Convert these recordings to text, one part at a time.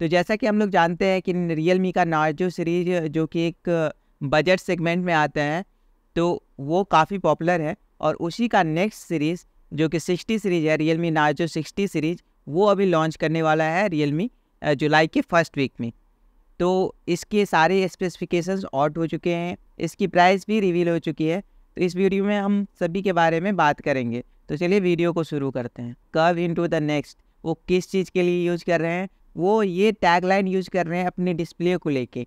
तो जैसा कि हम लोग जानते हैं कि रियल मी का नार्जो सीरीज जो कि एक बजट सेगमेंट में आते हैं तो वो काफ़ी पॉपुलर है और उसी का नेक्स्ट सीरीज़ जो कि सिक्सटी सीरीज है realme Narzo sixty series वो अभी लॉन्च करने वाला है रियल मी जुलाई के फर्स्ट वीक में तो इसके सारे स्पेसिफिकेशन आउट हो चुके हैं इसकी प्राइस भी रिवील हो चुकी है तो इस वीडियो में हम सभी के बारे में बात करेंगे तो चलिए वीडियो को शुरू करते हैं कर्व इनटू द नेक्स्ट वो किस चीज़ के लिए यूज़ कर रहे हैं वो ये टैगलाइन यूज कर रहे हैं अपने डिस्प्ले को लेके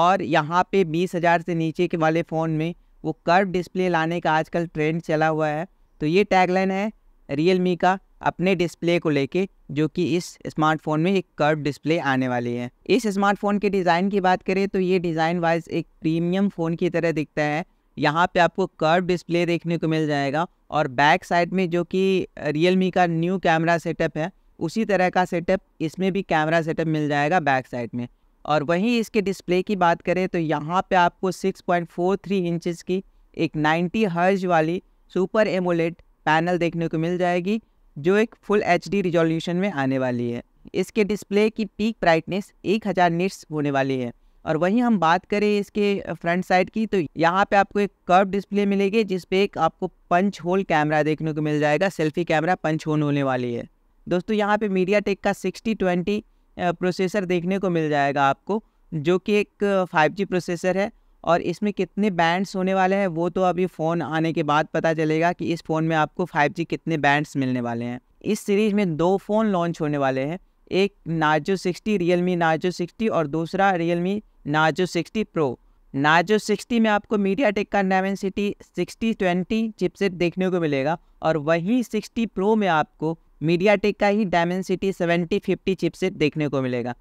और यहाँ पे बीस हज़ार से नीचे के वाले फ़ोन में वो कर्व डिस्प्ले लाने का आजकल ट्रेंड चला हुआ है तो ये टैगलाइन है रियल का अपने डिस्प्ले को लेके जो कि इस स्मार्टफोन में एक कर्व डिस्प्ले आने वाली है इस स्मार्टफोन के डिज़ाइन की बात करें तो ये डिज़ाइन वाइज एक प्रीमियम फ़ोन की तरह दिखता है यहाँ पे आपको कर्व डिस्प्ले देखने को मिल जाएगा और बैक साइड में जो कि रियल मी का न्यू कैमरा सेटअप है उसी तरह का सेटअप इसमें भी कैमरा सेटअप मिल जाएगा बैक साइड में और वहीं इसके डिस्प्ले की बात करें तो यहाँ पे आपको 6.43 पॉइंट की एक 90 हर्ज वाली सुपर एमोलेट पैनल देखने को मिल जाएगी जो एक फुल एच डी रिजोल्यूशन में आने वाली है इसके डिस्प्ले की पीक ब्राइटनेस 1000 हज़ार निट्स होने वाली है और वहीं हम बात करें इसके फ्रंट साइड की तो यहाँ पे आपको एक कर्व डिस्प्ले मिलेगी जिसपे एक आपको पंच होल कैमरा देखने को मिल जाएगा सेल्फी कैमरा पंच होल होने वाली है दोस्तों यहाँ पे मीडिया टेक का सिक्सटी ट्वेंटी प्रोसेसर देखने को मिल जाएगा आपको जो कि एक फाइव जी प्रोसेसर है और इसमें कितने बैंड्स होने वाले हैं वो तो अभी फ़ोन आने के बाद पता चलेगा कि इस फ़ोन में आपको 5G कितने बैंड्स मिलने वाले हैं इस सीरीज़ में दो फ़ोन लॉन्च होने वाले हैं एक नाजो 60 मी नाजो 60 और दूसरा रियल मी नाजो 60 प्रो नाजो 60 में आपको मीडिया टेक का Dimensity sixty twenty chipset देखने को मिलेगा और वहीं 60 प्रो में आपको मीडिया टेक का ही सिटी सेवेंटी फिफ्टी चिपसेट देखने को मिलेगा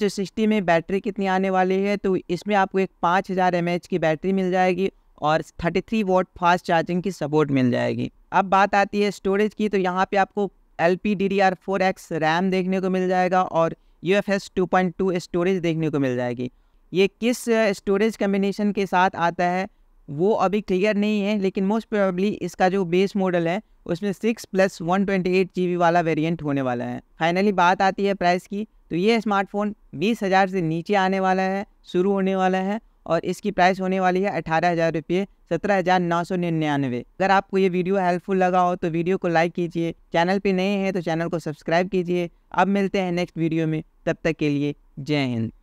जो सिक्सटी में बैटरी कितनी आने वाली है तो इसमें आपको एक पाँच हज़ार एम की बैटरी मिल जाएगी और 33 वोट फास्ट चार्जिंग की सपोर्ट मिल जाएगी अब बात आती है स्टोरेज की तो यहाँ पे आपको L P D D R four X RAM देखने को मिल जाएगा और U F S two point two storage देखने को मिल जाएगी ये किस स्टोरेज कम्बिनेशन के साथ आता है वो अभी क्लियर नहीं है लेकिन मोस्ट प्रोबेबली इसका जो बेस मॉडल है उसमें six plus one twenty eight G B वाला वेरियंट होने वाला है फाइनली बात आती है प्राइस की तो ये स्मार्टफ़ोन बीस हज़ार से नीचे आने वाला है शुरू होने वाला है और इसकी प्राइस होने वाली है अठारह हज़ार रुपये सत्रह हज़ार नौ सौ निन्यानवे अगर आपको ये वीडियो हेल्पफुल लगा हो तो वीडियो को लाइक कीजिए चैनल पे नए हैं तो चैनल को सब्सक्राइब कीजिए अब मिलते हैं नेक्स्ट वीडियो में तब तक के लिए जय हिंद